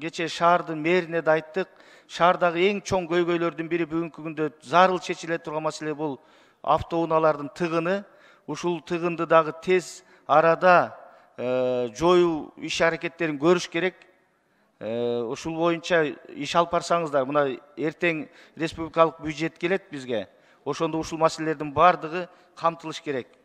кече шаардын мэрине да айттык шаардагы эң чоң көйгөйлөрдүн бири бүгүнкү күндө зарыл чечиле турган маселе бул автоунаалардын тыгыны ушул тыгынды дагы тез арада э, жоюу иш аракеттерин көрүш керек э, ушул боюнча иш алып барсаңыздар мына эртең республикалык бюджет келет бизге ошондо ушул маселелердин баардыгы камтылыш керек